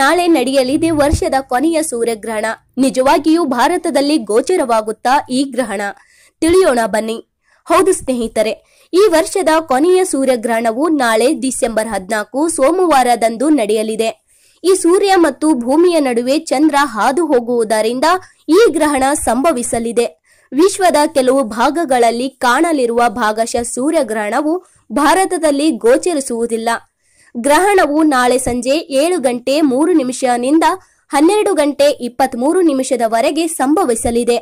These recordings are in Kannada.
ನಾಳೆ ನಡೆಯಲಿದೆ ವರ್ಷದ ಕೊನೆಯ ಸೂರ್ಯಗ್ರಹಣ ನಿಜವಾಗಿಯೂ ಭಾರತದಲ್ಲಿ ಗೋಚರವಾಗುತ್ತಾ ಈ ಗ್ರಹಣ ತಿಳಿಯೋಣ ಬನ್ನಿ ಹೌದು ಸ್ನೇಹಿತರೆ ಈ ವರ್ಷದ ಕೊನೆಯ ಸೂರ್ಯಗ್ರಹಣವು ನಾಳೆ ಡಿಸೆಂಬರ್ ಹದಿನಾಲ್ಕು ಸೋಮವಾರದಂದು ನಡೆಯಲಿದೆ ಈ ಸೂರ್ಯ ಮತ್ತು ಭೂಮಿಯ ನಡುವೆ ಚಂದ್ರ ಹಾದು ಹೋಗುವುದರಿಂದ ಈ ಗ್ರಹಣ ಸಂಭವಿಸಲಿದೆ ವಿಶ್ವದ ಕೆಲವು ಭಾಗಗಳಲ್ಲಿ ಕಾಣಲಿರುವ ಭಾಗಶಃ ಸೂರ್ಯಗ್ರಹಣವು ಭಾರತದಲ್ಲಿ ಗೋಚರಿಸುವುದಿಲ್ಲ ಗ್ರಹಣವು ನಾಳೆ ಸಂಜೆ ಏಳು ಗಂಟೆ ಮೂರು ನಿಮಿಷನಿಂದ ಹನ್ನೆರಡು ಗಂಟೆ ಇಪ್ಪತ್ತ್ ಮೂರು ನಿಮಿಷದವರೆಗೆ ಸಂಭವಿಸಲಿದೆ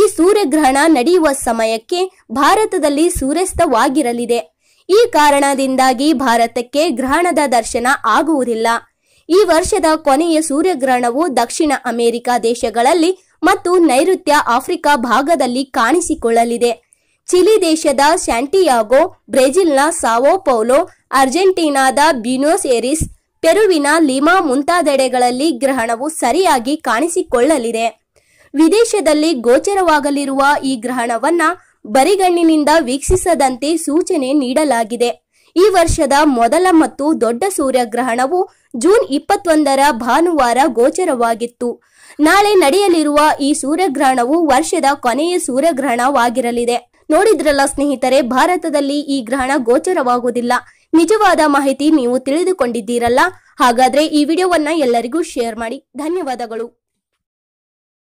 ಈ ಸೂರ್ಯಗ್ರಹಣ ನಡೆಯುವ ಸಮಯಕ್ಕೆ ಭಾರತದಲ್ಲಿ ಸೂರ್ಯಾಸ್ತವಾಗಿರಲಿದೆ ಈ ಕಾರಣದಿಂದಾಗಿ ಭಾರತಕ್ಕೆ ಗ್ರಹಣದ ದರ್ಶನ ಆಗುವುದಿಲ್ಲ ಈ ವರ್ಷದ ಕೊನೆಯ ಸೂರ್ಯಗ್ರಹಣವು ದಕ್ಷಿಣ ಅಮೆರಿಕ ದೇಶಗಳಲ್ಲಿ ಮತ್ತು ನೈಋತ್ಯ ಆಫ್ರಿಕಾ ಭಾಗದಲ್ಲಿ ಕಾಣಿಸಿಕೊಳ್ಳಲಿದೆ ಚಿಲಿ ದೇಶದ ಸ್ಯಾಂಟಿಯಾಗೋ ಬ್ರೆಜಿಲ್ನ ಸಾವೋ ಪೌಲೋ ಅರ್ಜೆಂಟೀನಾದ ಬ್ಯೂನೋಸ್ ಏರಿಸ್ ಪೆರುವಿನ ಲಿಮಾ ಮುಂತಾದೆಡೆಗಳಲ್ಲಿ ಗ್ರಹಣವು ಸರಿಯಾಗಿ ಕಾಣಿಸಿಕೊಳ್ಳಲಿದೆ ವಿದೇಶದಲ್ಲಿ ಗೋಚರವಾಗಲಿರುವ ಈ ಗ್ರಹಣವನ್ನ ಬರಿಗಣ್ಣಿನಿಂದ ವೀಕ್ಷಿಸದಂತೆ ಸೂಚನೆ ನೀಡಲಾಗಿದೆ ಈ ವರ್ಷದ ಮೊದಲ ಮತ್ತು ದೊಡ್ಡ ಸೂರ್ಯಗ್ರಹಣವು ಜೂನ್ ಇಪ್ಪತ್ತೊಂದರ ಭಾನುವಾರ ಗೋಚರವಾಗಿತ್ತು ನಾಳೆ ನಡೆಯಲಿರುವ ಈ ಸೂರ್ಯಗ್ರಹಣವು ವರ್ಷದ ಕೊನೆಯ ಸೂರ್ಯಗ್ರಹಣವಾಗಿರಲಿದೆ ನೋಡಿದ್ರಲ್ಲ ಸ್ನೇಹಿತರೆ ಭಾರತದಲ್ಲಿ ಈ ಗ್ರಹಣ ಗೋಚರವಾಗುವುದಿಲ್ಲ ನಿಜವಾದ ಮಾಹಿತಿ ನೀವು ತಿಳಿದುಕೊಂಡಿದ್ದೀರಲ್ಲ ಹಾಗಾದ್ರೆ ಈ ವಿಡಿಯೋವನ್ನ ಎಲ್ಲರಿಗೂ ಶೇರ್ ಮಾಡಿ ಧನ್ಯವಾದಗಳು